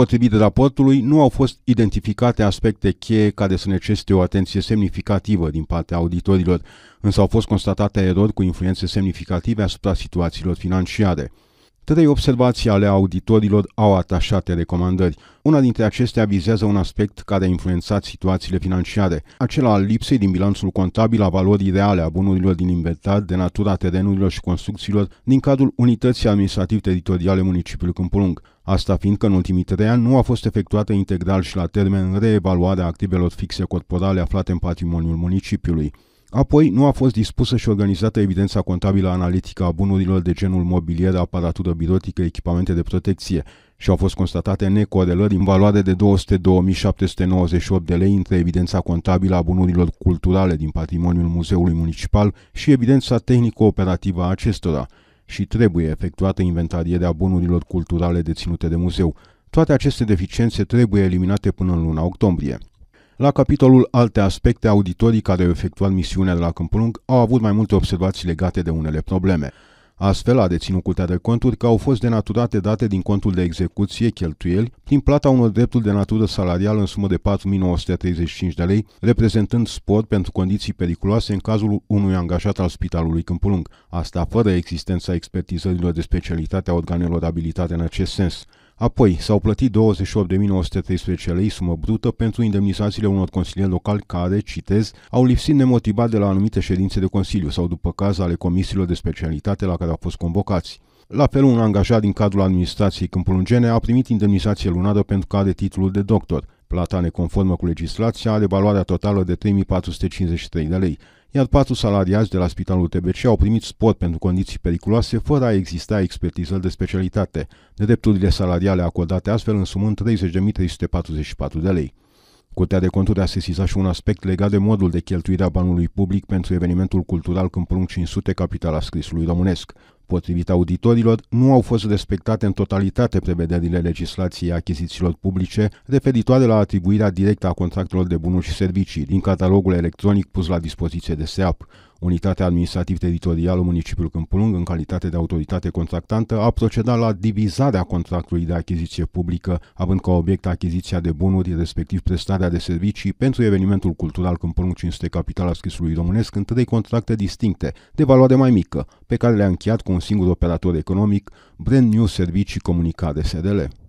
Potrivit raportului, nu au fost identificate aspecte cheie care să necesite o atenție semnificativă din partea auditorilor, însă au fost constatate erori cu influențe semnificative asupra situațiilor financiare. Trei observații ale auditorilor au atașate recomandări. Una dintre acestea vizează un aspect care a influențat situațiile financiare, acela al lipsei din bilanțul contabil a valorii reale a bunurilor din inventar de natura terenurilor și construcțiilor din cadrul unității administrativ-teritoriale municipiului Câmpulung. Asta fiindcă în ultimii trei ani nu a fost efectuată integral și la termen reevaluarea activelor fixe corporale aflate în patrimoniul municipiului. Apoi, nu a fost dispusă și organizată evidența contabilă analitică a bunurilor de genul mobilier, aparatură birotică, echipamente de protecție și au fost constatate necorelări în valoare de 202.798 de lei între evidența contabilă a bunurilor culturale din patrimoniul Muzeului Municipal și evidența tehnico-operativă a acestora și trebuie efectuată inventarierea bunurilor culturale deținute de muzeu. Toate aceste deficiențe trebuie eliminate până în luna octombrie. La capitolul alte aspecte, auditorii care au efectuat misiunea de la Câmpulung au avut mai multe observații legate de unele probleme. Astfel, a deținut Curtea de Conturi că au fost denaturate date din contul de execuție cheltuieli prin plata unor drepturi de natură salarială în sumă de 4.935 de lei, reprezentând spor pentru condiții periculoase în cazul unui angajat al Spitalului Câmpulung, asta fără existența expertizărilor de specialitate a organelor de abilitate în acest sens. Apoi, s-au plătit 28.913 lei sumă brută pentru indemnizațiile unor consilieri locali care, citez, au lipsit nemotivat de la anumite ședințe de Consiliu sau după caz ale comisiilor de specialitate la care au fost convocați. La fel, un angajat din cadrul administrației Câmpulungene a primit indemnizație lunară pentru că are titlul de doctor. Plata neconformă cu legislația are valoarea totală de 3453 de lei, iar patru salariați de la Spitalul TBC au primit spor pentru condiții periculoase fără a exista expertiză de specialitate, de drepturile salariale acordate astfel însumând 30.344 de lei. Curtea de conturi a sesizat și un aspect legat de modul de cheltuire a banului public pentru evenimentul cultural Câmpul 500, capitala scrisului românesc. Potrivit auditorilor, nu au fost respectate în totalitate prevederile legislației achizițiilor publice referitoare la atribuirea directă a contractelor de bunuri și servicii din catalogul electronic pus la dispoziție de SEAP. Unitatea administrativ-teritorială municipiul Câmpulung, în calitate de autoritate contractantă, a procedat la divizarea contractului de achiziție publică, având ca obiect achiziția de bunuri, respectiv prestarea de servicii pentru evenimentul cultural Câmpulung 500 Capitala Scrisului Românesc în trei contracte distincte, de valoare mai mică, pe care le-a încheiat cu un singur operator economic, Brand New Servicii Comunicare SRL.